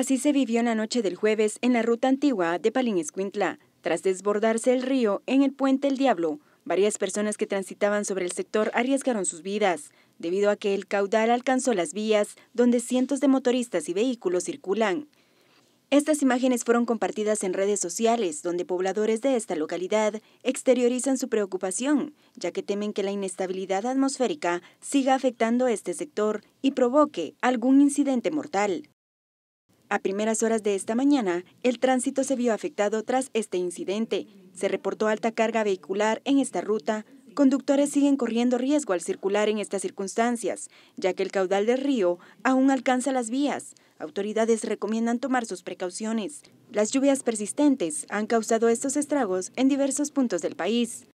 Así se vivió la noche del jueves en la ruta antigua de Palín Escuintla, tras desbordarse el río en el puente El Diablo. Varias personas que transitaban sobre el sector arriesgaron sus vidas, debido a que el caudal alcanzó las vías donde cientos de motoristas y vehículos circulan. Estas imágenes fueron compartidas en redes sociales, donde pobladores de esta localidad exteriorizan su preocupación, ya que temen que la inestabilidad atmosférica siga afectando este sector y provoque algún incidente mortal. A primeras horas de esta mañana, el tránsito se vio afectado tras este incidente. Se reportó alta carga vehicular en esta ruta. Conductores siguen corriendo riesgo al circular en estas circunstancias, ya que el caudal del río aún alcanza las vías. Autoridades recomiendan tomar sus precauciones. Las lluvias persistentes han causado estos estragos en diversos puntos del país.